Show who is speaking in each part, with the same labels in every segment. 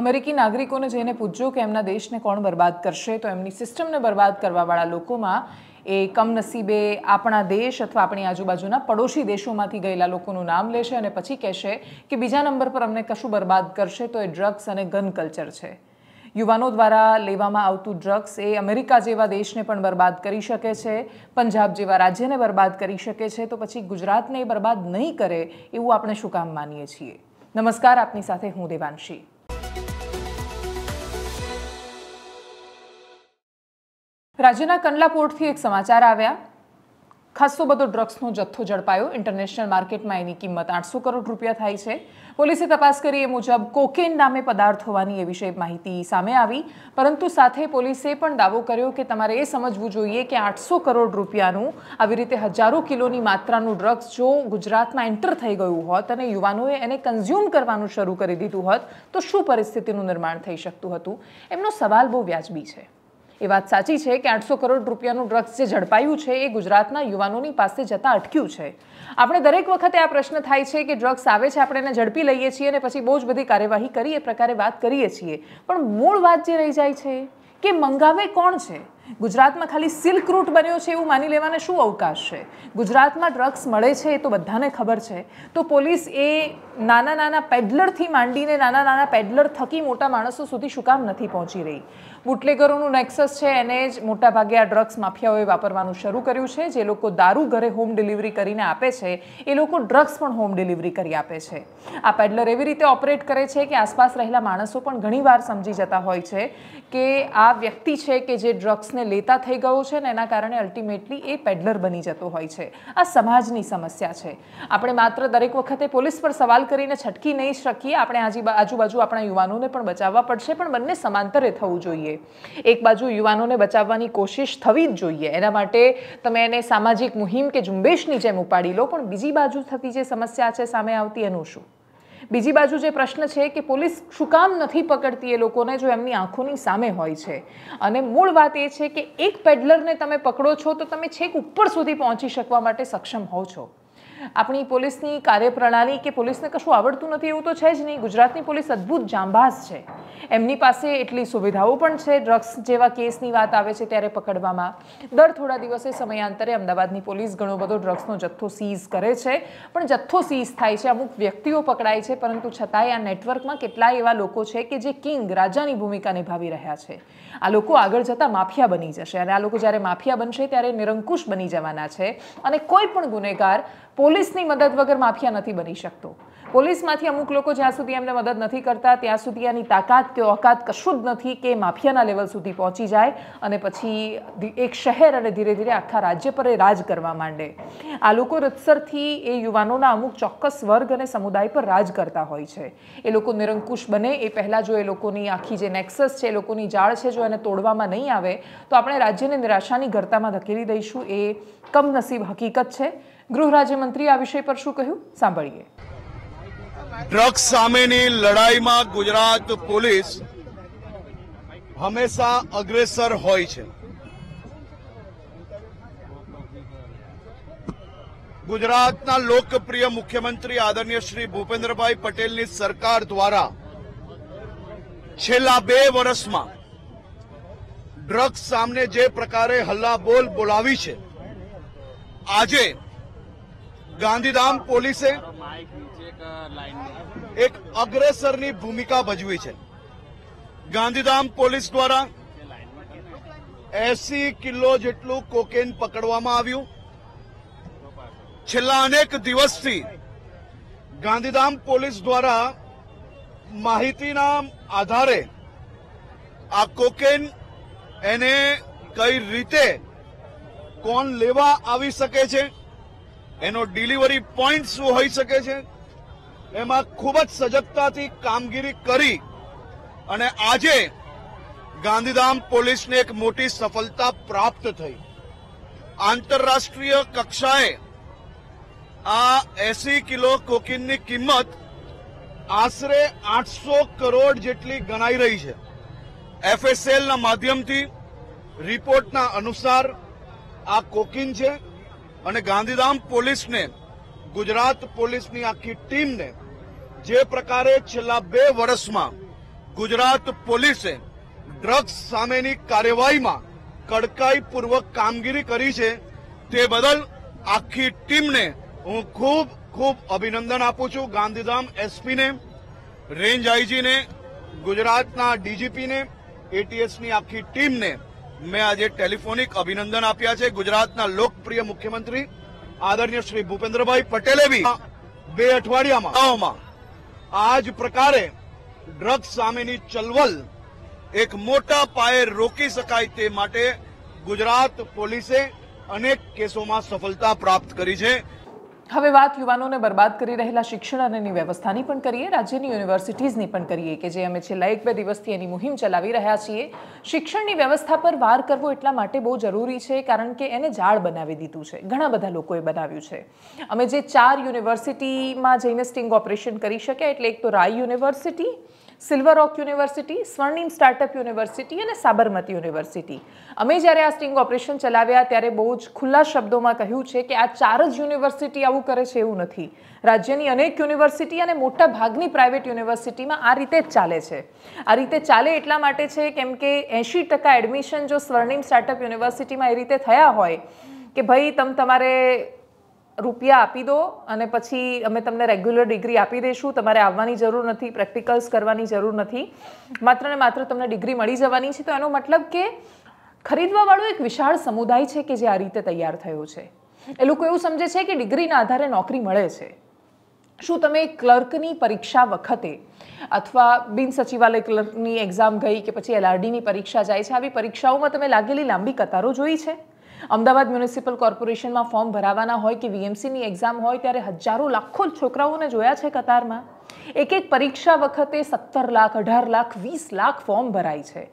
Speaker 1: અમેરિકી નાગરિકોને જઈને પૂછજો કે એમના દેશને કોણ બરબાદ કરશે તો એમની સિસ્ટમને બરબાદ કરવાવાળા લોકોમાં એ કમનસીબે આપણા દેશ અથવા આપણી આજુબાજુના પડોશી દેશોમાંથી ગયેલા લોકોનું નામ લેશે અને પછી કહેશે કે બીજા નંબર પર અમને કશું બરબાદ કરશે તો એ ડ્રગ્સ અને ગન કલ્ચર છે યુવાનો દ્વારા લેવામાં આવતું ડ્રગ્સ એ અમેરિકા જેવા દેશને પણ બરબાદ કરી શકે છે પંજાબ જેવા રાજ્યને બરબાદ કરી શકે છે તો પછી ગુજરાતને એ બરબાદ નહીં કરે એવું આપણે શું કામ માનીએ છીએ નમસ્કાર આપની સાથે હું દેવાંશી રાજ્યના કંડલા એક સમાચાર આવ્યા ખાસો બધો ડ્રગ્સનો જથ્થો ઝડપાયો ઇન્ટરનેશનલ માર્કેટમાં એની કિંમત આઠસો કરોડ રૂપિયા થાય છે પોલીસે તપાસ કરી એ મુજબ કોકેન નામે પદાર્થ હોવાની એ વિશે માહિતી સામે આવી પરંતુ સાથે પોલીસે પણ દાવો કર્યો કે તમારે એ સમજવું જોઈએ કે આઠસો કરોડ રૂપિયાનું આવી રીતે હજારો કિલોની માત્રાનું ડ્રગ્સ જો ગુજરાતમાં એન્ટર થઈ ગયું હોત અને યુવાનોએ એને કન્ઝ્યુમ કરવાનું શરૂ કરી દીધું હોત તો શું પરિસ્થિતિનું નિર્માણ થઈ શકતું હતું એમનો સવાલ બહુ વ્યાજબી છે એ વાત સાચી છે કે આઠસો કરોડ રૂપિયાનું ડ્રગ્સ જે ઝડપાયું છે એ ગુજરાતના યુવાનોની પાસે જતા અટક્યું છે આપણે દરેક વખતે આ પ્રશ્ન થાય છે કે ડ્રગ્સ આવે છે આપણે એને ઝડપી લઈએ છીએ અને પછી બહુ જ બધી કાર્યવાહી કરી એ પ્રકારે વાત કરીએ છીએ પણ મૂળ વાત જે રહી જાય છે કે મંગાવે કોણ છે ગુજરાતમાં ખાલી સિલ્ક રૂટ બન્યો છે એવું માની લેવાને શું અવકાશ છે ગુજરાતમાં ડ્રગ્સ મળે છે એ તો બધાને ખબર છે તો પોલીસ એ નાના નાના પેડલરથી માંડીને નાના નાના પેડલર થકી મોટા માણસો સુધી શું કામ નથી પહોંચી રહી બુટલેગરોનું નેક્સસ છે એને જ મોટાભાગે આ ડ્રગ્સ માફિયાઓએ વાપરવાનું શરૂ કર્યું છે જે લોકો દારૂ ઘરે હોમ ડિલિવરી કરીને આપે છે એ લોકો ડ્રગ્સ પણ હોમ ડિલિવરી કરી આપે છે આ પેડલર એવી રીતે ઓપરેટ કરે છે કે આસપાસ રહેલા માણસો પણ ઘણીવાર સમજી જતા હોય છે કે આ વ્યક્તિ છે કે જે ડ્રગ્સને લેતા થઈ ગયો છે ને એના કારણે અલ્ટિમેટલી એ પેડલર બની જતો હોય છે આ સમાજની સમસ્યા છે આપણે માત્ર દરેક વખતે પોલીસ પર સવાલ કરીને છટકી નહીં શકીએ આપણે આજુબાજુ આપણા યુવાનોને પણ બચાવવા પડશે પણ બંને સમાંતરે થવું જોઈએ એક બાજુ યુવાનોને બચાવવાની કોશિશ થવી જ જોઈએ એના માટે તમે એને સામાજિક મુહિમ કે ઝુંબેશની જેમ ઉપાડી લો પણ બીજી બાજુ થતી જે સમસ્યા છે સામે આવતી એનું શું બીજી બાજુ જે પ્રશ્ન છે કે પોલીસ શું કામ નથી પકડતી એ લોકોને જો એમની આંખોની સામે હોય છે અને મૂળ વાત એ છે કે એક પેડલરને તમે પકડો છો તો તમે છેક ઉપર સુધી પહોંચી શકવા માટે સક્ષમ હોવ છો આપણી પોલીસની કાર્યપ્રણાલી કે પોલીસને કશું આવડતું નથી એવું તો છે જ નહીં ગુજરાતની પોલીસ અદ્ભુત જાંબાઝ છે એમની પાસે એટલી સુવિધાઓ પણ છે ડ્રગ્સ જેવા કેસની વાત આવે છે ત્યારે પકડવામાં દર થોડા દિવસે સમયાંતરે અમદાવાદની પોલીસ ઘણો બધો ડ્રગ્સનો જથ્થો સીઝ કરે છે પણ જથ્થો સીઝ થાય છે અમુક વ્યક્તિઓ પકડાય છે પરંતુ છતાંય આ નેટવર્કમાં કેટલાય એવા લોકો છે કે જે કિંગ રાજાની ભૂમિકા નિભાવી રહ્યા છે આ લોકો આગળ જતાં માફિયા બની જશે અને આ લોકો જ્યારે માફિયા બનશે ત્યારે નિરંકુશ બની જવાના છે અને કોઈ પણ ગુનેગાર પોલીસની મદદ વગર માફિયા નથી બની શકતો પોલીસમાંથી અમુક લોકો જ્યાં સુધી એમને મદદ નથી કરતા ત્યાં સુધી એની તાકાત કે ઓકાત કશું જ નથી કે માફિયાના લેવલ સુધી પહોંચી જાય અને પછી એક શહેર અને ધીરે ધીરે આખા રાજ્ય પર એ રાજ કરવા માંડે આ લોકો રીતસરથી એ યુવાનોના અમુક ચોક્કસ વર્ગ અને સમુદાય પર રાજ કરતા હોય છે એ લોકો નિરંકુશ બને એ પહેલાં જો એ લોકોની આખી જે નેક્સસ છે એ લોકોની જાળ છે જો એને તોડવામાં નહીં આવે તો આપણે રાજ્યને નિરાશાની ગરતામાં ધકેલી દઈશું એ કમનસીબ હકીકત છે ગૃહ રાજ્યમંત્રી આ વિષય પર શું કહ્યું સાંભળીએ
Speaker 2: ડ્રગ્સ સામેની લડાઈમાં ગુજરાત પોલીસ હંમેશા અગ્રેસર હોય છે ગુજરાતના લોકપ્રિય મુખ્યમંત્રી આદરણીય શ્રી ભૂપેન્દ્રભાઈ પટેલની સરકાર દ્વારા છેલ્લા બે વર્ષમાં ડ્રગ્સ સામે જે પ્રકારે હલ્લાબોલ બોલાવી છે આજે ગાંધીધામ પોલીસે એક અગ્રેસરની ભૂમિકા ભજવી છે ગાંધીધામ પોલીસ દ્વારા એસી કિલો જેટલું કોકેન પકડવામાં આવ્યું છેલ્લા અનેક દિવસથી ગાંધીધામ પોલીસ દ્વારા માહિતીના આધારે આ કોકેન એને કઈ રીતે કોણ લેવા આવી શકે છે એનો ડિલિવરી પોઈન્ટ શું હોઈ શકે છે એમાં ખૂબ જ સજગતાથી કામગીરી કરી અને આજે ગાંધીધામ પોલીસને એક મોટી સફળતા પ્રાપ્ત થઈ આંતરરાષ્ટ્રીય કક્ષાએ આ એસી કિલો કોકીનની કિંમત આશરે આઠસો કરોડ જેટલી ગણાઈ રહી છે એફએસએલના માધ્યમથી રિપોર્ટના અનુસાર આ કોકીન છે અને ગાંધીધામ પોલીસને ગુજરાત પોલીસની આખી ટીમને જે પ્રકારે છેલ્લા બે વર્ષમાં ગુજરાત પોલીસે ડ્રગ્સ સામેની કાર્યવાહીમાં કડકાઈપૂર્વક કામગીરી કરી છે તે બદલ આખી ટીમને હું ખૂબ ખૂબ અભિનંદન આપું છું ગાંધીધામ એસપીને રેન્જ આઈજીને ગુજરાતના ડીજીપીને એટીએસની આખી ટીમને મેં આજે ટેલિફોનિક અભિનંદન આપ્યા છે ગુજરાતના લોકપ્રિય મુખ્યમંત્રી આદરણીય શ્રી ભૂપેન્દ્રભાઈ પટેલે બી બે અઠવાડિયામાં આ જ પ્રકારે ડ્રગ્સ સામેની ચલવલ એક મોટા પાયે રોકી શકાય તે માટે ગુજરાત પોલીસે અનેક કેસોમાં સફળતા પ્રાપ્ત કરી છે
Speaker 1: હવે વાત યુવાનોને બરબાદ કરી રહેલા શિક્ષણ અને વ્યવસ્થાની પણ કરીએ રાજ્યની યુનિવર્સિટીઝની પણ કરીએ કે જે અમે છેલ્લા એક બે દિવસથી એની મુહિમ ચલાવી રહ્યા છીએ શિક્ષણની વ્યવસ્થા પર વાર કરવો એટલા માટે બહુ જરૂરી છે કારણ કે એને ઝાડ બનાવી દીધું છે ઘણા બધા લોકોએ બનાવ્યું છે અમે જે ચાર યુનિવર્સિટીમાં જઈને સ્ટિંગ ઓપરેશન કરી શક્યા એટલે એક તો Rai University Silver Rock University Swarnim Startup University અને સાબરમતી યુનિવર્સિટી અમે જ્યારે આ સ્ટિંગ ઓપરેશન ચલાવ્યા ત્યારે બહુ જ ખુલ્લા શબ્દોમાં કહ્યું છે કે આ ચાર જ યુનિવર્સિટી આવું કરે છે એવું નથી રાજ્યની અનેક યુનિવર્સિટી અને મોટા ભાગની પ્રાઇવેટ યુનિવર્સિટીમાં આ રીતે જ ચાલે છે આ રીતે ચાલે એટલા માટે છે કેમ કે એંશી ટકા એડમિશન જો સ્વર્ણિમ સ્ટાર્ટઅપ યુનિવર્સિટીમાં એ રીતે થયા હોય કે ભાઈ તમ તમારે રૂપિયા આપી દો અને પછી અમે તમને રેગ્યુલર ડિગ્રી આપી દઈશું તમારે આવવાની જરૂર નથી પ્રેક્ટિકલ્સ કરવાની જરૂર નથી માત્ર ને માત્ર તમને ડિગ્રી મળી જવાની છે તો એનો મતલબ કે ખરીદવાવાળો એક વિશાળ સમુદાય છે કે જે આ રીતે તૈયાર થયો છે એ લોકો એવું સમજે છે કે ડિગ્રીના આધારે નોકરી મળે છે શું તમે ક્લર્કની પરીક્ષા વખતે અથવા બિન સચિવાલય ક્લર્કની એક્ઝામ ગઈ કે પછી એલઆરડીની પરીક્ષા જાય છે આવી પરીક્ષાઓમાં તમે લાગેલી લાંબી કતારો જોઈ છે અમદાવાદ મ્યુનિસિપલ કોર્પોરેશનમાં ફોર્મ ભરાવાના હોય કે વીએમસીની એક્ઝામ હોય ત્યારે હજારો લાખો છોકરાઓને જોયા છે કતારમાં એક એક પરીક્ષા વખતે સત્તર લાખ અઢાર લાખ વીસ લાખ ફોર્મ ભરાય છે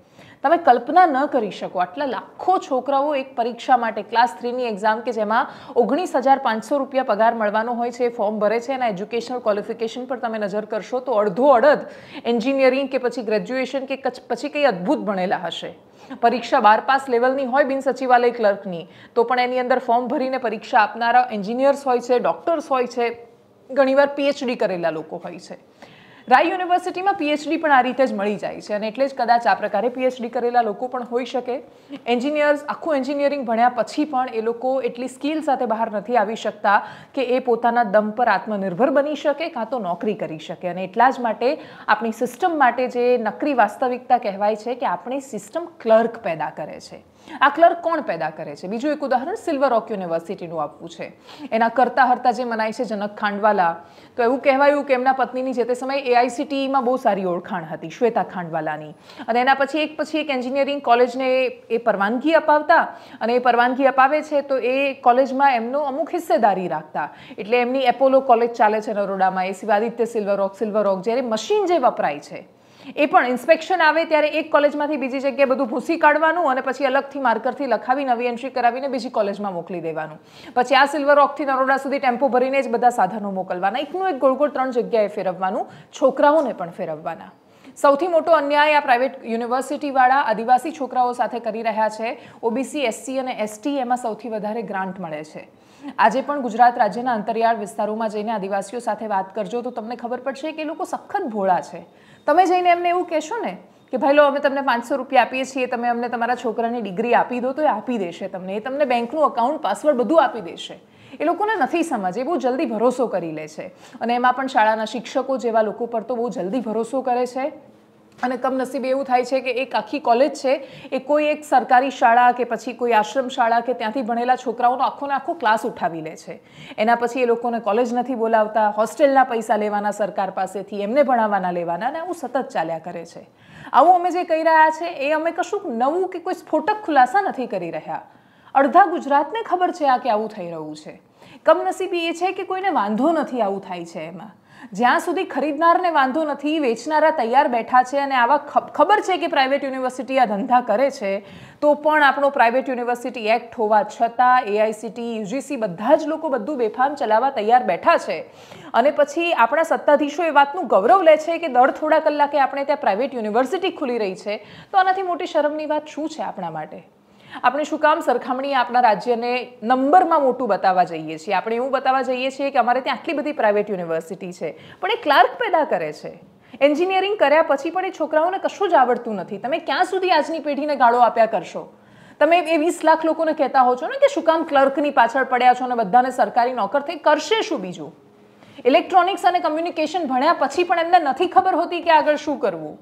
Speaker 1: તમે કલ્પના ન કરી શકો આટલા લાખો છોકરાઓ એક પરીક્ષા માટે ક્લાસ થ્રીની એક્ઝામ કે જેમાં ઓગણીસ હજાર પાંચસો રૂપિયા પગાર મળવાનો હોય છે ફોર્મ ભરે છે અને એજ્યુકેશનલ ક્વોલિફિકેશન પર તમે નજર કરશો તો અડધો અડધ એન્જિનિયરિંગ કે પછી ગ્રેજ્યુએશન કે પછી કંઈ અદ્ભુત ભણેલા હશે પરીક્ષા બાર પાસ લેવલની હોય બિન સચિવાલય ક્લર્કની તો પણ એની અંદર ફોર્મ ભરીને પરીક્ષા આપનારા એન્જિનિયર્સ હોય છે ડૉક્ટર્સ હોય છે ઘણીવાર પીએચડી કરેલા લોકો હોય છે રાય યુનિવર્સિટીમાં પીએચડી પણ આ રીતે જ મળી જાય છે અને એટલે જ કદાચ આ પ્રકારે પીએચડી કરેલા લોકો પણ હોઈ શકે એન્જિનિયર્સ આખું એન્જિનિયરિંગ ભણ્યા પછી પણ એ લોકો એટલી સ્કિલ સાથે બહાર નથી આવી શકતા કે એ પોતાના દમ પર આત્મનિર્ભર બની શકે કાં તો નોકરી કરી શકે અને એટલા જ માટે આપણી સિસ્ટમ માટે જે નકરી વાસ્તવિકતા કહેવાય છે કે આપણે સિસ્ટમ ક્લર્ક પેદા કરે છે આ ક્લર્ક કોણ પેદા કરે છે બીજું એક ઉદાહરણ સિલ્વર ઓક યુનિવર્સિટીનું આપવું છે એના કરતા હરતા જે મનાય છે જનક ખાંડવાલા તો એવું કહેવાયું કે એમના પત્નીની જે તે સમયે એઆઈસીટીઈમાં e બહુ સારી ઓળખાણ હતી શ્વેતા ખાંડવાલાની અને એના પછી એક પછી એક એન્જિનિયરિંગ કોલેજને એ પરવાનગી અપાવતા અને એ પરવાનગી અપાવે છે તો એ કોલેજમાં એમનો અમુક હિસ્સેદારી રાખતા એટલે એમની એપોલો કોલેજ ચાલે છે નરોડામાં એ સિવાય Aditya Silver Oak Silver Oak જ્યારે મશીન જે વપરાય છે એ પણ ઇન્સ્પેક્શન આવે ત્યારે એક કોલેજમાંથી બીજી જગ્યાએ બધું ભૂસી કાઢવાનું અને પછી અલગથી માર્કરથી લખાવી નવી એન્ટ્રી કરાવીને બીજી કોલેજમાં મોકલી દેવાનું પછી આ સિલ્વર રોકથી નરોડા સુધી ટેમ્પો ભરીને જ બધા સાધનો મોકલવાના એકનું એક ગોળ ત્રણ જગ્યાએ ફેરવવાનું છોકરાઓને પણ ફેરવવાના સૌથી મોટો અન્યાય આ પ્રાઇવેટ યુનિવર્સિટીવાળા આદિવાસી છોકરાઓ સાથે કરી રહ્યા છે ઓબીસી એસસી અને એસટી એમાં સૌથી વધારે ગ્રાન્ટ મળે છે આજે પણ ગુજરાત રાજ્યના અંતરિયાળ વિસ્તારોમાં જઈને આદિવાસીઓ સાથે વાત કરજો તો તમને ખબર પડશે કે એ લોકો સખત ભોળા છે તમે જઈને એમને એવું કહેશો ને કે ભાઈ લો અમે તમને પાંચસો રૂપિયા આપીએ છીએ તમે અમને તમારા છોકરાની ડિગ્રી આપી દો તો એ આપી દેશે તમને એ તમને બેંકનું અકાઉન્ટ પાસવર્ડ બધું આપી દેશે એ લોકોને નથી સમજ એ બહુ જલ્દી ભરોસો કરી લે છે અને એમાં પણ શાળાના શિક્ષકો જેવા લોકો પર તો બહુ જલ્દી ભરોસો કરે છે અને કમનસીબ એવું થાય છે કે એક આખી કોલેજ છે એ કોઈ એક સરકારી શાળા કે પછી કોઈ આશ્રમ શાળા કે ત્યાંથી ભણેલા છોકરાઓનો આખો ને આખો ક્લાસ ઉઠાવી લે છે એના પછી એ લોકોને કોલેજ નથી બોલાવતા હોસ્ટેલના પૈસા લેવાના સરકાર પાસેથી એમને ભણાવવાના લેવાના અને આવું સતત ચાલ્યા કરે છે આવું અમે જે કહી રહ્યા છે એ અમે કશુંક નવું કે કોઈ સ્ફોટક ખુલાસા નથી કરી રહ્યા અડધા ગુજરાતને ખબર છે આ કે આવું થઈ રહ્યું છે કમનસીબી એ છે કે કોઈને વાંધો નથી આવું થાય છે એમાં જ્યાં સુધી ખરીદનારને વાંધો નથી વેચનારા તૈયાર બેઠા છે અને આવા ખબર છે કે પ્રાઇવેટ યુનિવર્સિટી આ ધંધા કરે છે તો પણ આપણો પ્રાઇવેટ યુનિવર્સિટી એક્ટ હોવા છતાં એઆઈસીટી e, યુજીસી બધા જ લોકો બધું બેફામ ચલાવવા તૈયાર બેઠા છે અને પછી આપણા સત્તાધીશો એ વાતનું ગૌરવ લે છે કે દર થોડા કલાકે આપણે ત્યાં પ્રાઇવેટ યુનિવર્સિટી ખુલી રહી છે તો આનાથી મોટી શરમની વાત શું છે આપણા માટે આપણે શું કામ સરખામણી આપણા રાજ્યને નંબરમાં મોટું બતાવવા જઈએ છીએ આપણે એવું બતાવવા જઈએ છીએ કે અમારે ત્યાં આટલી બધી પ્રાઇવેટ યુનિવર્સિટી છે પણ એ ક્લાર્ક પેદા કરે છે એન્જિનિયરિંગ કર્યા પછી પણ એ છોકરાઓને કશું જ આવડતું નથી તમે ક્યાં સુધી આજની પેઢીને ગાળો આપ્યા કરશો તમે એ વીસ લાખ લોકોને કહેતા હો છો ને કે શું કામ ક્લર્કની પાછળ પડ્યા છો અને બધાને સરકારી નોકર થઈ કરશે શું બીજું ઇલેક્ટ્રોનિક્સ અને કમ્યુનિકેશન ભણ્યા પછી પણ એમને નથી ખબર હોતી કે આગળ શું કરવું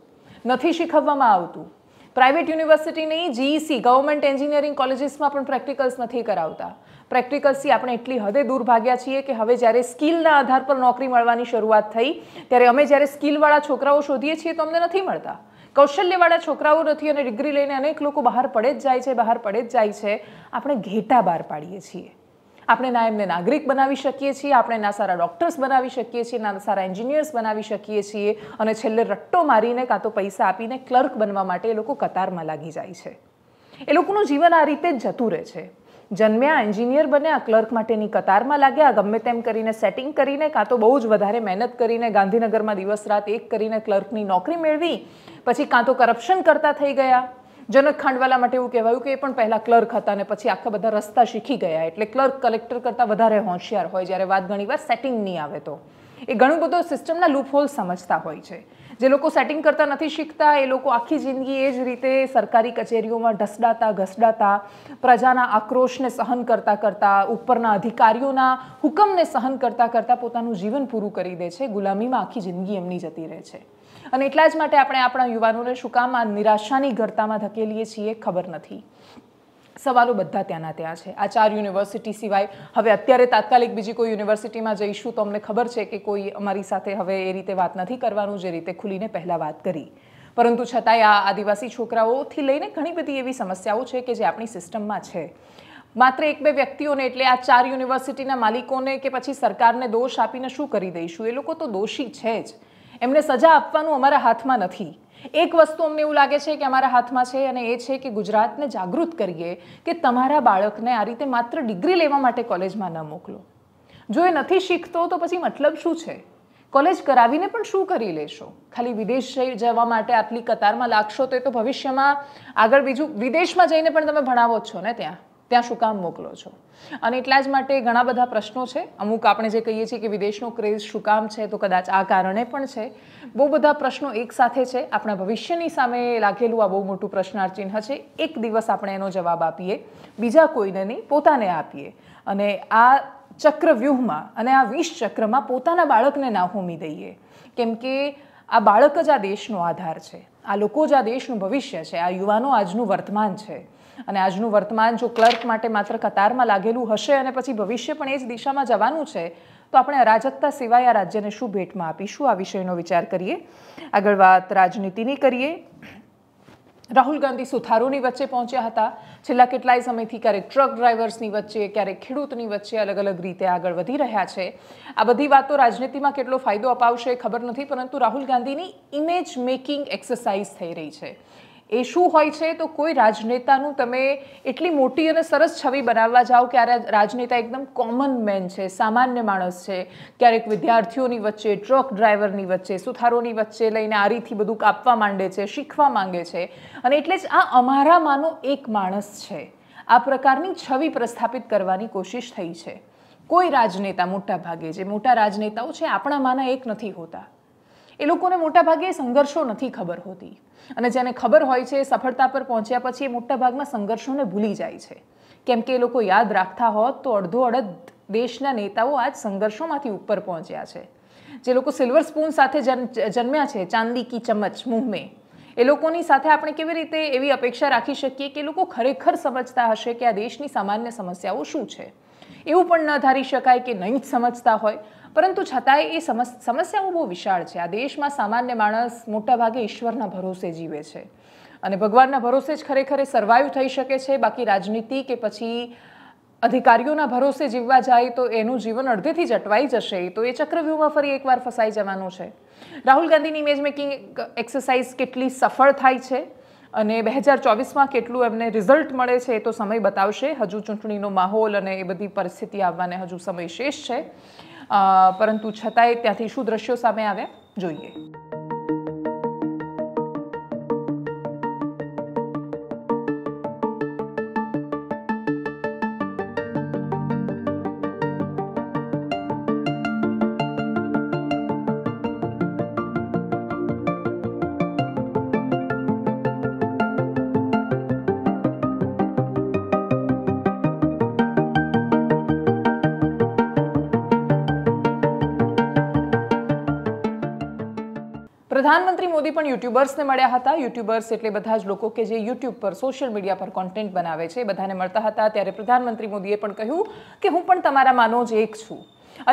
Speaker 1: નથી શીખવવામાં આવતું પ્રાઇવેટ યુનિવર્સિટીની જીઈસી ગવર્મેન્ટ એન્જિનિયરિંગ કોલેજીસમાં પણ પ્રેક્ટિકલ્સ નથી કરાવતા પ્રેક્ટિકલ્સથી આપણે એટલી હદે દૂર ભાગ્યા છીએ કે હવે જ્યારે સ્કિલના આધાર પર નોકરી મળવાની શરૂઆત થઈ ત્યારે અમે જ્યારે સ્કિલવાળા છોકરાઓ શોધીએ છીએ તો અમને નથી મળતા કૌશલ્યવાળા છોકરાઓ નથી અને ડિગ્રી લઈને અનેક લોકો બહાર પડે જ જાય છે બહાર પડે જ જાય છે આપણે ઘેટા બહાર પાડીએ છીએ આપણે ના એમને નાગરિક બનાવી શકીએ છીએ આપણે ના સારા ડૉક્ટર્સ બનાવી શકીએ છીએ ના સારા એન્જિનિયર્સ બનાવી શકીએ છીએ અને છેલ્લે રટ્ટો મારીને કાં તો પૈસા આપીને ક્લર્ક બનવા માટે એ લોકો કતારમાં લાગી જાય છે એ લોકોનું જીવન આ રીતે જ જતું રહે છે જન્મ્યા એન્જિનિયર બન્યા ક્લર્ક માટેની કતારમાં લાગ્યા ગમે તેમ કરીને સેટિંગ કરીને કાં તો બહુ જ વધારે મહેનત કરીને ગાંધીનગરમાં દિવસ રાત એક કરીને ક્લર્કની નોકરી મેળવી પછી કાં તો કરપ્શન કરતા થઈ ગયા જનક ખાંડવાલા માટે એવું કહેવાયું કે એ પણ પહેલાં ક્લર્ક હતા અને પછી આખા બધા રસ્તા શીખી ગયા એટલે ક્લર્ક કલેક્ટર કરતાં વધારે હોશિયાર હોય જ્યારે વાત ઘણીવાર સેટિંગની આવે તો એ ઘણું બધું સિસ્ટમના લૂપહોલ સમજતા હોય છે જે લોકો સેટિંગ કરતા નથી શીખતા એ લોકો આખી જિંદગી એ જ રીતે સરકારી કચેરીઓમાં ઢસડાતા ઘસડાતા પ્રજાના આક્રોશને સહન કરતા કરતા ઉપરના અધિકારીઓના હુકમને સહન કરતા કરતા પોતાનું જીવન પૂરું કરી દે છે ગુલામીમાં આખી જિંદગી એમની જતી રહે છે અને એટલા જ માટે આપણે આપણા યુવાનોને શું કામ આ નિરાશાની ઘરતામાં ધકેલીએ છીએ ખબર નથી સવાલો બધા ત્યાંના ત્યાં છે આ ચાર યુનિવર્સિટી સિવાય હવે અત્યારે તાત્કાલિક બીજી કોઈ યુનિવર્સિટીમાં જઈશું તો અમને ખબર છે કે કોઈ અમારી સાથે હવે એ રીતે વાત નથી કરવાનું જે રીતે ખુલીને પહેલાં વાત કરી પરંતુ છતાંય આ આદિવાસી છોકરાઓથી લઈને ઘણી બધી એવી સમસ્યાઓ છે કે જે આપણી સિસ્ટમમાં છે માત્ર એક બે વ્યક્તિઓને એટલે આ ચાર યુનિવર્સિટીના માલિકોને કે પછી સરકારને દોષ આપીને શું કરી દઈશું એ લોકો તો દોષી છે જ એમને સજા આપવાનું અમારા હાથમાં નથી એક વસ્તુ અમને એવું લાગે છે કે અમારા હાથમાં છે અને એ છે કે ગુજરાતને જાગૃત કરીએ કે તમારા બાળકને આ રીતે માત્ર ડિગ્રી લેવા માટે કોલેજમાં ન મોકલો જો એ નથી શીખતો તો પછી મતલબ શું છે કોલેજ કરાવીને પણ શું કરી લેશો ખાલી વિદેશ જવા માટે આટલી કતારમાં લાગશો તો એ તો ભવિષ્યમાં આગળ બીજું વિદેશમાં જઈને પણ તમે ભણાવો જ છો ને ત્યાં ત્યાં શું કામ મોકલો છો અને એટલા જ માટે ઘણા બધા પ્રશ્નો છે અમુક આપણે જે કહીએ છીએ કે વિદેશનો ક્રેઝ શું કામ છે તો કદાચ આ કારણે પણ છે બહુ બધા પ્રશ્નો એકસાથે છે આપણા ભવિષ્યની સામે લાગેલું આ બહુ મોટું પ્રશ્નાર્થ ચિહ્ન છે એક દિવસ આપણે એનો જવાબ આપીએ બીજા કોઈને નહીં પોતાને આપીએ અને આ ચક્રવ્યૂહમાં અને આ વીસ ચક્રમાં પોતાના બાળકને ના હોમી દઈએ કેમ કે આ બાળક જ આ દેશનો આધાર છે આ લોકો જ આ દેશનું ભવિષ્ય છે આ યુવાનો આજનું વર્તમાન છે અને આજનું વર્તમાન જો ક્લર્ક માટે માત્ર કતારમાં લાગેલું હશે અને પછી ભવિષ્ય પણ એ જ દિશામાં જવાનું છે તો આપણે અરાજકતા સિવાય આ રાજ્યને શું ભેટમાં આપીશું આ વિષયનો વિચાર કરીએ આગળ વાત રાજનીતિની કરીએ રાહુલ ગાંધી સુથારોની વચ્ચે પહોંચ્યા હતા છેલ્લા કેટલાય સમયથી ક્યારેક ટ્રક ડ્રાઈવર્સની વચ્ચે ક્યારેક ખેડૂતની વચ્ચે અલગ અલગ રીતે આગળ વધી રહ્યા છે આ બધી વાતો રાજનીતિમાં કેટલો ફાયદો અપાવશે ખબર નથી પરંતુ રાહુલ ગાંધીની ઇમેજ મેકિંગ એક્સરસાઇઝ થઈ રહી છે એ શું હોય છે તો કોઈ રાજનેતાનું તમે એટલી મોટી અને સરસ છબી બનાવવા જાઓ કે આ રાજનેતા એકદમ કોમન મેન છે સામાન્ય માણસ છે ક્યારેક વિદ્યાર્થીઓની વચ્ચે ટ્રક ડ્રાઈવરની વચ્ચે સુથારોની વચ્ચે લઈને આરીથી બધું કાપવા માંડે છે શીખવા માંગે છે અને એટલે જ આ અમારામાંનો એક માણસ છે આ પ્રકારની છબી પ્રસ્થાપિત કરવાની કોશિશ થઈ છે કોઈ રાજનેતા મોટા ભાગે જે મોટા રાજનેતાઓ છે આપણામાંના એક નથી હોતા એ લોકોને મોટાભાગે સંઘર્ષો નથી ખબર હોતી અને જેને ખબર હોય છે સફળતા પર પહોંચ્યા પછી એ મોટાભાગના સંઘર્ષોને ભૂલી જાય છે કેમ કે એ લોકો યાદ રાખતા હોત તો અડધો અડધ દેશના નેતાઓ આજ સંઘર્ષોમાંથી ઉપર પહોંચ્યા છે જે લોકો સિલ્વર સ્પૂન સાથે જન્મ્યા છે ચાંદી કી ચમચ મુહમે એ લોકોની સાથે આપણે કેવી રીતે એવી અપેક્ષા રાખી શકીએ કે એ લોકો ખરેખર સમજતા હશે કે આ દેશની સામાન્ય સમસ્યાઓ શું છે એવું પણ ન ધારી શકાય કે નહીં જ સમજતા હોય પરંતુ છતાંય એ સમસ્યાઓ બહુ વિશાળ છે આ દેશમાં સામાન્ય માણસ મોટાભાગે ઈશ્વરના ભરોસે જીવે છે અને ભગવાનના ભરોસે જ ખરેખર સર્વાઈવ થઈ શકે છે બાકી રાજનીતિ કે પછી અધિકારીઓના ભરોસે જીવવા જાય તો એનું જીવન અડધેથી જ અટવાઈ જશે તો એ ચક્રવ્યૂહમાં ફરી એકવાર ફસાઈ જવાનું છે રાહુલ ગાંધીની ઇમેજ મેકિંગ એક્સરસાઇઝ કેટલી સફળ થાય છે અને બે હજાર ચોવીસમાં કેટલું એમને રિઝલ્ટ મળે છે એ તો સમય બતાવશે હજુ ચૂંટણીનો માહોલ અને એ બધી પરિસ્થિતિ આવવાને હજુ સમય શેષ છે પરંતુ છતાંય ત્યાંથી શું દ્રશ્યો સામે આવ્યા જોઈએ પ્રધાનમંત્રી મોદી પણ યુટ્યુબર્સને મળ્યા હતા યુટ્યુબર્સ એટલે બધા જ લોકો કે જે યુટ્યુબ પર સોશિયલ મીડિયા પર કોન્ટેન્ટ બનાવે છે બધાને મળતા હતા ત્યારે પ્રધાનમંત્રી મોદીએ પણ કહ્યું કે હું પણ તમારામાંનો જ એક છું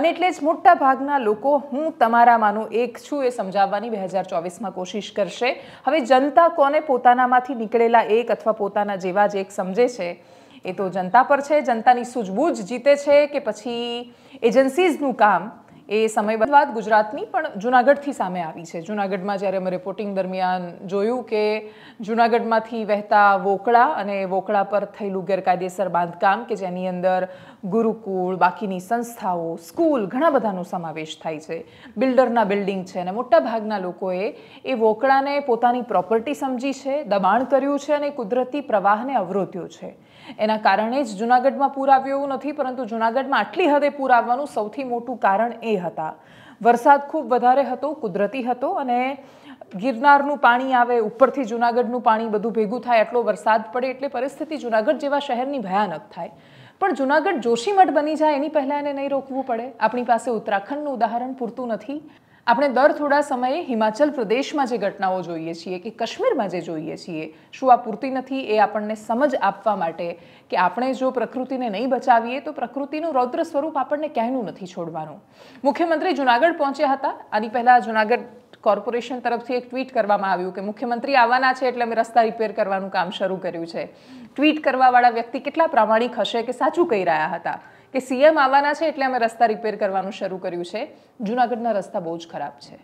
Speaker 1: અને એટલે જ મોટા ભાગના લોકો હું તમારામાંનો એક છું એ સમજાવવાની બે હજાર ચોવીસમાં કોશિશ કરશે હવે જનતા કોને પોતાનામાંથી નીકળેલા એક અથવા પોતાના જેવા જ એક સમજે છે એ તો જનતા પર છે જનતાની સૂઝબૂઝ જીતે છે કે પછી એજન્સીઝનું કામ એ સમય બાદ ગુજરાતની પણ જુનાગઢથી સામે આવી છે જુનાગઢમાં જ્યારે અમે રિપોર્ટિંગ દરમિયાન જોયું કે જુનાગઢમાંથી વહેતા વોકળા અને વોકળા પર થયેલું ગેરકાયદેસર બાંધકામ કે જેની અંદર ગુરુકુળ બાકીની સંસ્થાઓ સ્કૂલ ઘણા બધાનો સમાવેશ થાય છે બિલ્ડરના બિલ્ડિંગ છે અને ભાગના લોકોએ એ વોકળાને પોતાની પ્રોપર્ટી સમજી છે દબાણ કર્યું છે અને કુદરતી પ્રવાહને અવરોધ્યો છે એના કારણે જ જૂનાગઢમાં પૂર આવ્યો એવું નથી પરંતુ જૂનાગઢમાં આટલી હદે પૂર આવવાનું સૌથી મોટું કારણ એ હતા વરસાદ ખૂબ વધારે હતો કુદરતી હતો અને ગિરનારનું પાણી આવે ઉપરથી જૂનાગઢનું પાણી બધું ભેગું થાય એટલો વરસાદ પડે એટલે પરિસ્થિતિ જૂનાગઢ જેવા શહેરની ભયાનક થાય પણ જૂનાગઢ જોશીમઠ બની જાય એની પહેલાં એને નહીં રોકવું પડે આપણી પાસે ઉત્તરાખંડનું ઉદાહરણ પૂરતું નથી આપણે દર થોડા સમયે હિમાચલ પ્રદેશમાં જે ઘટનાઓ જોઈએ છીએ કે કાશ્મીરમાં જે જોઈએ છીએ શું આ પૂરતી નથી એ આપણને સમજ આપવા માટે કે આપણે જો પ્રકૃતિને નહીં બચાવીએ તો પ્રકૃતિનું રૌદ્ર સ્વરૂપ આપણને ક્યાંયનું નથી છોડવાનું મુખ્યમંત્રી જુનાગઢ પહોંચ્યા હતા આની પહેલાં જુનાગઢ કોર્પોરેશન તરફથી એક ટ્વીટ કરવામાં આવ્યું કે મુખ્યમંત્રી આવવાના છે એટલે અમે રસ્તા રિપેર કરવાનું કામ શરૂ કર્યું છે ટ્વીટ કરવાવાળા વ્યક્તિ કેટલા પ્રામાણિક હશે કે સાચું કહી રહ્યા હતા કે સીએમ આવવાના છે એટલે અમે રસ્તા રિપેર કરવાનું શરૂ કર્યું છે જૂનાગઢના રસ્તા બહુ જ ખરાબ છે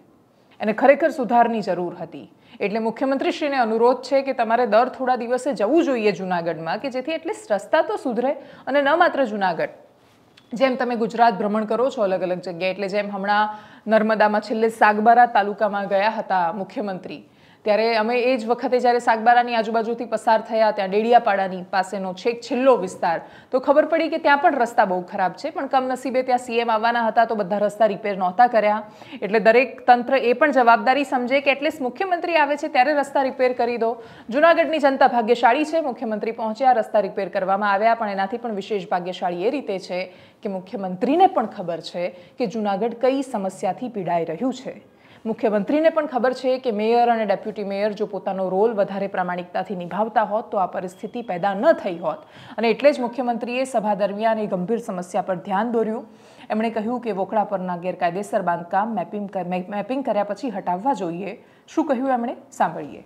Speaker 1: અને ખરેખર સુધારની જરૂર હતી એટલે મુખ્યમંત્રીશ્રીને અનુરોધ છે કે તમારે દર થોડા દિવસે જવું જોઈએ જૂનાગઢમાં કે જેથી એટલીસ્ટ રસ્તા તો સુધરે અને ન માત્ર જૂનાગઢ જેમ તમે ગુજરાત ભ્રમણ કરો છો અલગ અલગ જગ્યાએ એટલે જેમ હમણાં નર્મદામાં છેલ્લે સાગબારા તાલુકામાં ગયા હતા મુખ્યમંત્રી ત્યારે અમે એ જ વખતે જ્યારે સાગબારાની આજુબાજુથી પસાર થયા ત્યાં ડેડિયાપાડાની પાસેનો છેક છેલ્લો વિસ્તાર તો ખબર પડી કે ત્યાં પણ રસ્તા બહુ ખરાબ છે પણ કમનસીબે ત્યાં સીએમ આવવાના હતા તો બધા રસ્તા રિપેર નહોતા કર્યા એટલે દરેક તંત્ર એ પણ જવાબદારી સમજે કે એટલીસ્ટ મુખ્યમંત્રી આવે છે ત્યારે રસ્તા રિપેર કરી દો જૂનાગઢની જનતા ભાગ્યશાળી છે મુખ્યમંત્રી પહોંચ્યા રસ્તા રિપેર કરવામાં આવ્યા પણ એનાથી પણ વિશેષ ભાગ્યશાળી એ રીતે છે કે મુખ્યમંત્રીને પણ ખબર છે કે જૂનાગઢ કઈ સમસ્યાથી પીડાઈ રહ્યું છે મુખ્યમંત્રીને પણ ખબર છે કે મેયર અને ડેપ્યુટી મેયર જો પોતાનો રોલ વધારે પ્રામાણિકતાથી નિભાવતા હોત તો આ પરિસ્થિતિ પેદા ન થઈ હોત અને એટલે જ મુખ્યમંત્રીએ સભા દરમિયાન એ ગંભીર સમસ્યા પર ધ્યાન દોર્યું એમણે કહ્યું કે વોકડા પરના ગેરકાયદેસર બાંધકામ મેપિંગ મેપિંગ કર્યા પછી હટાવવા જોઈએ શું કહ્યું એમણે સાંભળીએ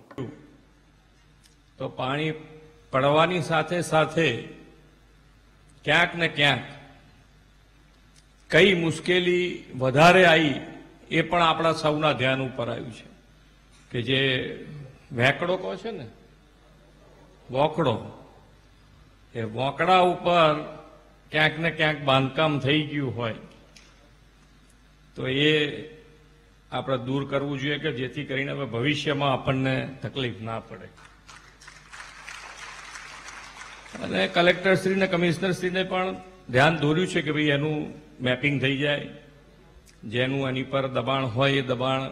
Speaker 3: તો પાણી પડવાની સાથે સાથે ક્યાંક ને ક્યાંક કઈ મુશ્કેલી વધારે આવી એ પણ આપણા સૌના ધ્યાન ઉપર આવ્યું છે કે જે વેકડો કહો છે ને વોકડો એ વોકડા ઉપર ક્યાંક ને ક્યાંક બાંધકામ થઈ ગયું હોય તો એ આપણે દૂર કરવું જોઈએ કે જેથી કરીને હવે ભવિષ્યમાં આપણને તકલીફ ના પડે અને કલેક્ટરશ્રીને કમિશનરશ્રીને પણ ધ્યાન દોર્યું છે કે ભાઈ એનું મેપિંગ થઈ જાય જેનું એની પર દબાણ હોય એ દબાણ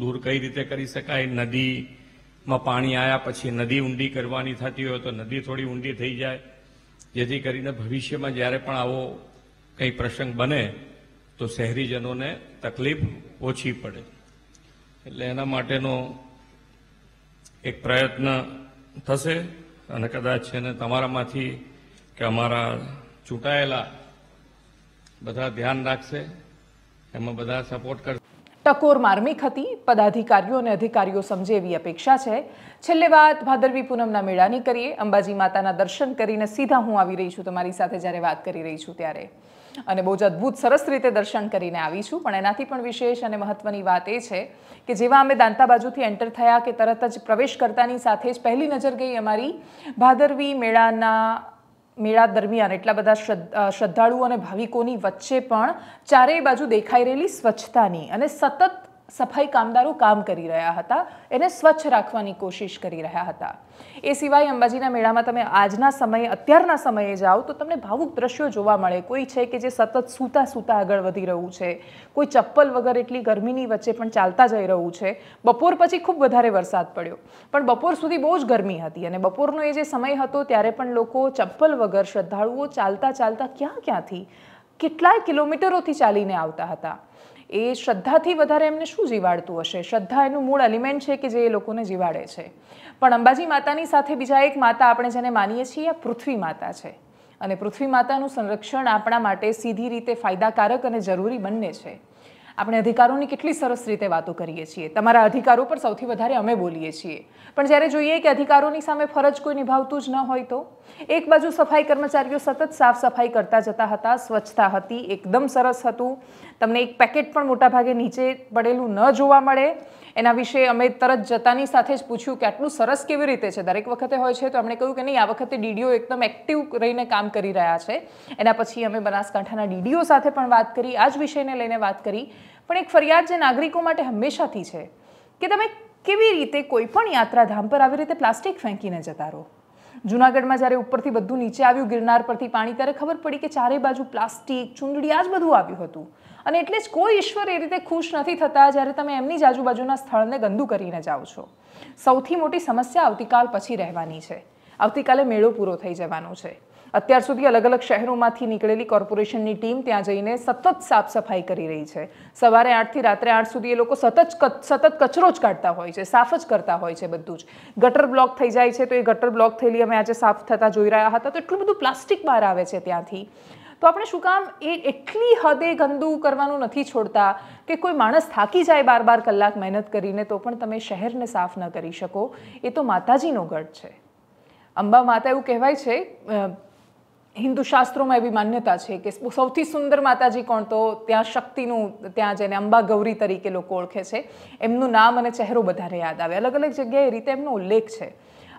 Speaker 3: દૂર કઈ રીતે કરી શકાય નદીમાં પાણી આવ્યા પછી નદી ઊંડી કરવાની થતી હોય તો નદી થોડી ઊંડી થઈ જાય જેથી કરીને ભવિષ્યમાં જ્યારે પણ આવો કંઈ પ્રસંગ બને તો શહેરીજનોને તકલીફ ઓછી પડે એટલે એના માટેનો એક પ્રયત્ન થશે અને કદાચ છે ને તમારામાંથી કે અમારા ચૂંટાયેલા બધા ધ્યાન રાખશે એમાં બધા સપોર્ટ કરશે
Speaker 1: ટકોર માર્મિક હતી પદાધિકારીઓ અને અધિકારીઓ સમજે એવી અપેક્ષા છે છેલ્લે વાત ભાદરવી પૂનમના મેળાની કરીએ અંબાજી માતાના દર્શન કરીને સીધા હું આવી રહી છું તમારી સાથે જ્યારે વાત કરી રહી છું ત્યારે અને બહુ જ અદ્ભુત સરસ રીતે દર્શન કરીને આવી છું પણ એનાથી પણ વિશેષ અને મહત્વની વાત એ છે કે જેવા અમે દાંતા બાજુથી એન્ટર થયા કે તરત જ પ્રવેશ કરતાની સાથે જ પહેલી નજર ગઈ અમારી ભાદરવી મેળાના મેળા દરમિયાન એટલા બધા શ્રદ્ધાળુઓ અને ભાવિકોની વચ્ચે પણ ચારેય બાજુ દેખાઈ રહેલી સ્વચ્છતાની અને સતત સફાઈ કામદારો કામ કરી રહ્યા હતા એને સ્વચ્છ રાખવાની કોશિશ કરી રહ્યા હતા એ સિવાય અંબાજીના મેળામાં તમે આજના સમયે અત્યારના સમયે જાઓ તો તમને ભાવુક દ્રશ્યો જોવા મળે કોઈ છે કે જે સતત સૂતા સૂતા આગળ વધી રહ્યું છે કોઈ ચપ્પલ વગર એટલી ગરમીની વચ્ચે પણ ચાલતા જઈ રહ્યું છે બપોર પછી ખૂબ વધારે વરસાદ પડ્યો પણ બપોર સુધી બહુ જ ગરમી હતી અને બપોરનો એ જે સમય હતો ત્યારે પણ લોકો ચપ્પલ વગર શ્રદ્ધાળુઓ ચાલતા ચાલતા ક્યાં ક્યાંથી કેટલાય કિલોમીટરોથી ચાલીને આવતા હતા એ શ્રદ્ધાથી વધારે એમને શું જીવાડતું હશે શ્રદ્ધા એનું મૂળ એલિમેન્ટ છે કે જે એ લોકોને જીવાડે છે પણ અંબાજી માતાની સાથે બીજા એક માતા આપણે જેને માનીએ છીએ આ પૃથ્વી માતા છે અને પૃથ્વી માતાનું સંરક્ષણ આપણા માટે સીધી રીતે ફાયદાકારક અને જરૂરી બંને છે આપણે અધિકારોની કેટલી સરસ રીતે વાતો કરીએ છીએ તમારા અધિકારો પર સૌથી વધારે અમે બોલીએ છીએ પણ જ્યારે જોઈએ કે અધિકારોની સામે ફરજ કોઈ નિભાવતું જ ન હોય તો એક બાજુ સફાઈ કર્મચારીઓ સતત સાફ સફાઈ કરતા જતા હતા સ્વચ્છતા હતી એકદમ સરસ હતું તમને એક પેકેટ પણ મોટાભાગે નીચે પડેલું ન જોવા મળે એના વિશે અમે તરત જતાની સાથે જ પૂછ્યું કે આટલું સરસ કેવી રીતે છે દરેક વખતે હોય છે તો એમણે કહ્યું કે નહીં આ વખતે ડીડીઓ એકદમ એક્ટિવ રહીને કામ કરી રહ્યા છે એના પછી અમે બનાસકાંઠાના ડીડીઓ સાથે પણ વાત કરી આ જ વિષયને લઈને વાત કરી પણ એક ફરિયાદ જે નાગરિકો માટે હંમેશાથી છે કે તમે કેવી રીતે કોઈ પણ યાત્રાધામ પર આવી રીતે પ્લાસ્ટિક ફેંકીને જતા રહો જુનાગઢમાં જ્યારે ઉપરથી બધું નીચે આવ્યું ગિરનાર પરથી પાણી ત્યારે ખબર પડી કે ચારે બાજુ પ્લાસ્ટિક ચૂંદડી આ જ બધું આવ્યું હતું અને એટલે જ કોઈ ઈશ્વર એ રીતે ખુશ નથી થતા જ્યારે તમે એમની જ આજુબાજુના સ્થળને ગંદુ કરીને જાઓ છો સૌથી મોટી સમસ્યા આવતીકાલ પછી રહેવાની છે આવતીકાલે મેળો પૂરો થઈ જવાનો છે અત્યાર સુધી અલગ અલગ શહેરોમાંથી નીકળેલી કોર્પોરેશનની ટીમ ત્યાં જઈને સતત સાફ સફાઈ કરી રહી છે સવારે આઠથી રાત્રે આઠ સુધી એ લોકો સતત સતત કચરો જ કાઢતા હોય છે સાફ જ કરતા હોય છે બધું જ ગટર બ્લોક થઈ જાય છે તો એ ગટર બ્લોક થયેલી અમે આજે સાફ થતા જોઈ રહ્યા હતા તો એટલું બધું પ્લાસ્ટિક બહાર આવે છે ત્યાંથી તો આપણે શું કામ એ એટલી હદે ગંદુ કરવાનું નથી છોડતા કે કોઈ માણસ થાકી જાય બાર બાર કલાક મહેનત કરીને તો પણ તમે શહેરને સાફ ન કરી શકો એ તો માતાજીનો ગઢ છે અંબા માતા એવું કહેવાય છે હિન્દુ શાસ્ત્રોમાં એવી માન્યતા છે કે સૌથી સુંદર માતાજી કોણ તો ત્યાં શક્તિનું ત્યાં જેને અંબા ગૌરી તરીકે લોકો ઓળખે છે એમનું નામ અને ચહેરો વધારે યાદ આવે અલગ અલગ જગ્યાએ રીતે એમનો ઉલ્લેખ છે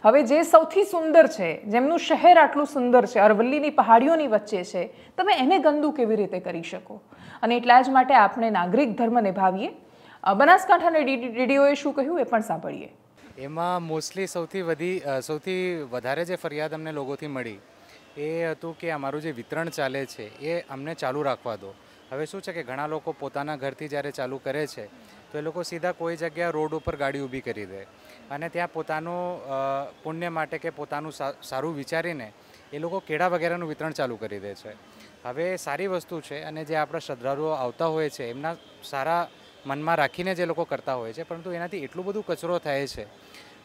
Speaker 1: હવે જે સૌથી સુંદર છે જેમનું શહેર આટલું સુંદર છે અરવલ્લીની પહાડીઓની વચ્ચે છે તમે એને ગંદુ કેવી રીતે કરી શકો અને એટલા જ માટે આપણે નાગરિક ધર્મ નિભાવીએ બનાસકાંઠાના રેડિયોએ શું કહ્યું એ પણ સાંભળીએ
Speaker 4: એમાં મોસ્ટલી સૌથી વધી સૌથી વધારે જે ફરિયાદ અમને લોકોથી મળી એ હતું કે અમારું જે વિતરણ ચાલે છે એ અમને ચાલુ રાખવા દો હવે શું છે કે ઘણા લોકો પોતાના ઘરથી જ્યારે ચાલુ કરે છે તો એ લોકો સીધા કોઈ જગ્યા રોડ ઉપર ગાડી ઊભી કરી દે અને ત્યાં પોતાનું પુણ્ય માટે કે પોતાનું સારું વિચારીને એ લોકો કેળા વગેરેનું વિતરણ ચાલુ કરી દે છે હવે સારી વસ્તુ છે અને જે આપણા શ્રદ્ધાળુઓ આવતા હોય છે એમના સારા મનમાં રાખીને જે લોકો કરતા હોય છે પરંતુ એનાથી એટલું બધું કચરો થાય છે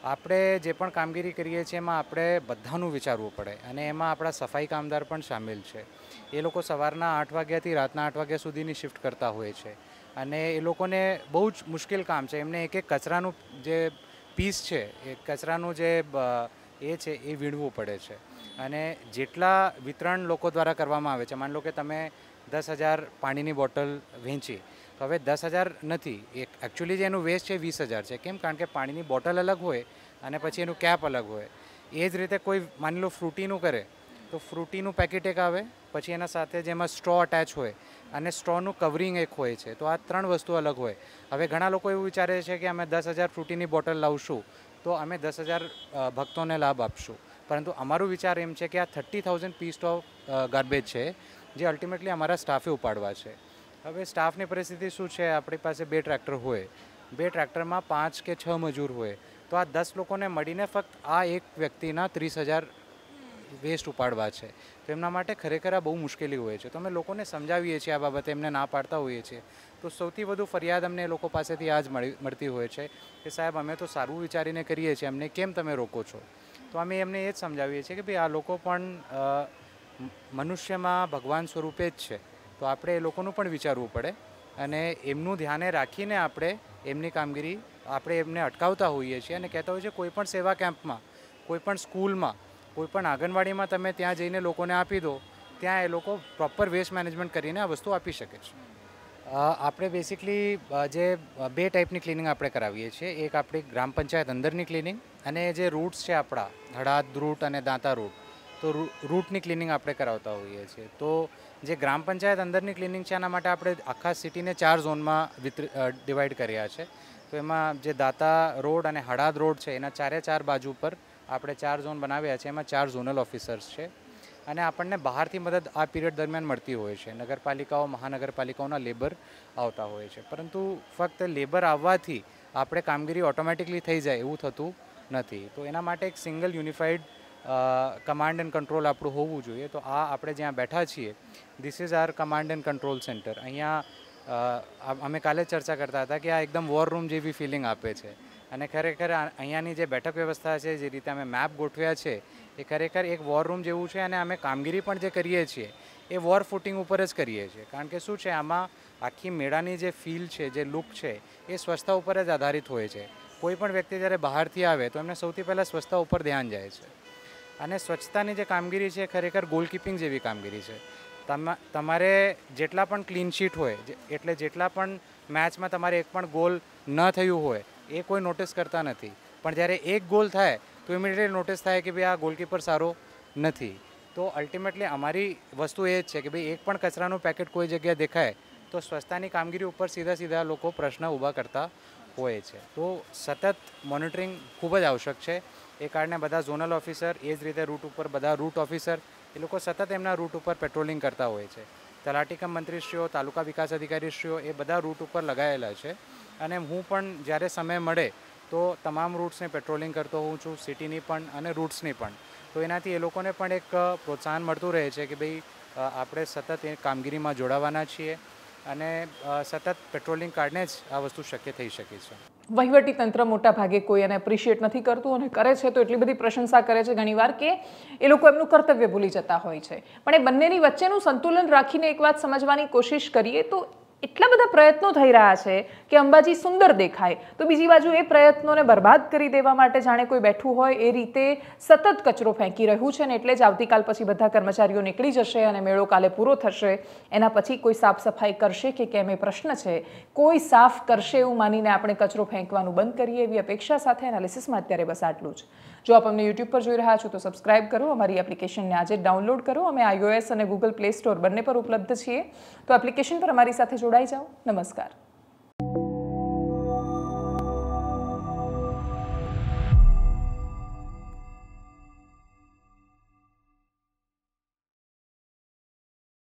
Speaker 4: આપણે જે પણ કામગીરી કરીએ છીએ એમાં આપણે બધાનું વિચારવું પડે અને એમાં આપણા સફાઈ કામદાર પણ સામેલ છે એ લોકો સવારના આઠ વાગ્યાથી રાતના આઠ વાગ્યા સુધીની શિફ્ટ કરતા હોય છે અને એ લોકોને બહુ જ મુશ્કેલ કામ છે એમને એક એક કચરાનું જે પીસ છે એ કચરાનું જે એ છે એ વીણવું પડે છે અને જેટલા વિતરણ લોકો દ્વારા કરવામાં આવે છે માની લો કે તમે દસ હજાર પાણીની બોટલ વહેંચી તો હવે દસ હજાર નથી એક એકચ્યુઅલી જે એનું વેસ્ટ છે વીસ હજાર છે કેમ કારણ કે પાણીની બોટલ અલગ હોય અને પછી એનું કેપ અલગ હોય એ જ રીતે કોઈ માની લો ફ્રૂટીનું કરે તો ફ્રૂટીનું પેકેટ એક આવે પછી એના સાથે જેમાં સ્ટ્રો અટેચ હોય અને સ્ટ્રોનું કવરિંગ એક હોય છે તો આ ત્રણ વસ્તુ અલગ હોય હવે ઘણા લોકો એવું વિચારે છે કે અમે દસ હજાર ફ્રૂટીની બોટલ લાવશું તો અમે દસ હજાર ભક્તોને લાભ આપશું પરંતુ અમારું વિચાર એમ છે કે આ thirty thousand piece of garbage છે જે અલ્ટિમેટલી અમારા સ્ટાફે ઉપાડવા છે હવે સ્ટાફની પરિસ્થિતિ શું છે આપણી પાસે બે ટ્રેક્ટર હોય બે ટ્રેક્ટરમાં પાંચ કે છ મજૂર હોય તો આ દસ લોકોને મળીને ફક્ત આ એક વ્યક્તિના ત્રીસ હજાર વેસ્ટ ઉપાડવા છે તો એમના માટે ખરેખર આ બહુ મુશ્કેલી હોય છે તો અમે લોકોને સમજાવીએ છીએ આ બાબતે એમને ના પાડતા હોઈએ છીએ તો સૌથી વધુ ફરિયાદ અમને એ લોકો પાસેથી આ જ મળતી હોય છે કે સાહેબ અમે તો સારું વિચારીને કરીએ છીએ અમને કેમ તમે રોકો છો તો અમે એમને એ જ સમજાવીએ છીએ કે ભાઈ આ લોકો પણ મનુષ્યમાં ભગવાન સ્વરૂપે જ છે તો આપણે એ લોકોનું પણ વિચારવું પડે અને એમનું ધ્યાને રાખીને આપણે એમની કામગીરી આપણે એમને અટકાવતા હોઈએ છીએ અને કહેતા હોઈએ છીએ કોઈપણ સેવા કેમ્પમાં કોઈપણ સ્કૂલમાં કોઈપણ આંગણવાડીમાં તમે ત્યાં જઈને લોકોને આપી દો ત્યાં એ લોકો પ્રોપર વેસ્ટ મેનેજમેન્ટ કરીને આ વસ્તુ આપી શકે છે આપણે બેસિકલી જે બે ટાઈપની ક્લિનિંગ આપણે કરાવીએ છીએ એક આપણી ગ્રામ પંચાયત અંદરની ક્લિનિંગ અને જે રૂટ્સ છે આપણા હળાદ રૂટ અને દાંતા રૂટ તો રૂટની ક્લિનિંગ આપણે કરાવતા હોઈએ છીએ તો જે ગ્રામ પંચાયત અંદરની ક્લિનિંગ છે એના માટે આપણે આખા સિટીને ચાર ઝોનમાં ડિવાઈડ કર્યા છે તો એમાં જે દાતા રોડ અને હડાદ રોડ છે એના ચારે ચાર બાજુ પર આપણે ચાર ઝોન બનાવ્યા છે એમાં ચાર ઝોનલ ઓફિસર્સ છે અને આપણને બહારથી મદદ આ પીરિયડ દરમિયાન મળતી હોય છે નગરપાલિકાઓ મહાનગરપાલિકાઓના લેબર આવતા હોય છે પરંતુ ફક્ત લેબર આવવાથી આપણે કામગીરી ઓટોમેટિકલી થઈ જાય એવું થતું નથી તો એના માટે એક single unified command and control આપણું હોવું જોઈએ તો આ આપણે જ્યાં બેઠા છીએ this is our command and control centre અહીંયા અમે કાલે ચર્ચા કરતા હતા કે આ એકદમ વોર રૂમ જેવી ફિલિંગ આપે છે અને ખરેખર અહીંયાની જે બેઠક વ્યવસ્થા છે જે રીતે અમે મેપ ગોઠવ્યા છે એ ખરેખર એક વોર રૂમ જેવું છે અને અમે કામગીરી પણ જે કરીએ છીએ એ વોર ફૂટિંગ ઉપર જ કરીએ છીએ કારણ કે શું છે આમાં આખી મેળાની જે ફીલ છે જે લુક છે એ સ્વચ્છતા ઉપર જ આધારિત હોય છે કોઈ પણ વ્યક્તિ જ્યારે બહારથી આવે તો એમને સૌથી પહેલાં સ્વચ્છતા ઉપર ધ્યાન જાય છે અને સ્વચ્છતાની જે કામગીરી છે ખરેખર ગોલકીપિંગ જેવી કામગીરી છે તમારે જેટલા પણ ક્લીનશીટ શીટ હોય એટલે જેટલા પણ મેચમાં તમારે એક પણ ગોલ ન થયું હોય એ કોઈ નોટિસ કરતા નથી પણ જ્યારે એક ગોલ થાય તો ઇમિડિયેટલી નોટિસ થાય કે ભાઈ આ ગોલકીપર સારો નથી તો અલ્ટિમેટલી અમારી વસ્તુ એ જ છે કે ભાઈ એક પણ કચરાનું પેકેટ કોઈ જગ્યાએ દેખાય તો સ્વચ્છતાની કામગીરી ઉપર સીધા સીધા લોકો પ્રશ્ન ઊભા કરતા હોય છે તો સતત મોનિટરિંગ ખૂબ જ આવશ્યક છે એ કારણે બધા ઝોનલ ઓફિસર એ જ રીતે રૂટ ઉપર બધા રૂટ ઓફિસર એ લોકો સતત એમના રૂટ ઉપર પેટ્રોલિંગ કરતા હોય છે તલાટીકમ મંત્રીશ્રીઓ તાલુકા વિકાસ અધિકારીશ્રીઓ એ બધા રૂટ ઉપર લગાયેલા છે અને હું પણ જ્યારે સમય મળે તો તમામ રૂટ્સને પેટ્રોલિંગ કરતો હોઉં છું સિટીની પણ અને રૂટ્સની પણ તો એનાથી એ લોકોને પણ એક પ્રોત્સાહન મળતું રહે છે કે ભાઈ આપણે સતત એ કામગીરીમાં જોડાવાના છીએ અને સતત પેટ્રોલિંગ કાર્ડને જ આ વસ્તુ શક્ય થઈ શકે છે
Speaker 1: વહીવટી તંત્ર મોટા ભાગે કોઈ એને એપ્રિશિએટ નથી કરતું અને કરે છે તો એટલી બધી પ્રશંસા કરે છે ઘણીવાર કે એ લોકો એમનું કર્તવ્ય ભૂલી જતા હોય છે પણ એ બંનેની વચ્ચેનું સંતુલન રાખીને એક વાત સમજવાની કોશિશ કરીએ તો એટલા બધા પ્રયત્નો થઈ રહ્યા છે કે અંબાજી સુંદર દેખાય તો બીજી બાજુ એ પ્રયત્નોને બરબાદ કરી દેવા માટે જાણે કોઈ બેઠું હોય એ રીતે સતત કચરો ફેંકી રહ્યું છે ને એટલે જ આવતીકાલ પછી બધા કર્મચારીઓ નીકળી જશે અને મેળો કાલે પૂરો થશે એના પછી કોઈ સાફ સફાઈ કરશે કે કેમ એ પ્રશ્ન છે કોઈ સાફ કરશે એવું માનીને આપણે કચરો ફેંકવાનું બંધ કરીએ એવી અપેક્ષા સાથે એનાલિસિસમાં અત્યારે બસ આટલું જ જો આપ અમને યુટ્યુબ પર જોઈ રહ્યા છો તો સબસ્ક્રાઇબ કરો અમારી એપ્લિકેશનને આજે ડાઉનલોડ કરો અમે આઈઓએસ અને ગૂગલ પ્લે સ્ટોર બંને પર ઉપલબ્ધ છીએ તો એપ્લિકેશન પર અમારી સાથે જોડાઈ જાઓ નમસ્કાર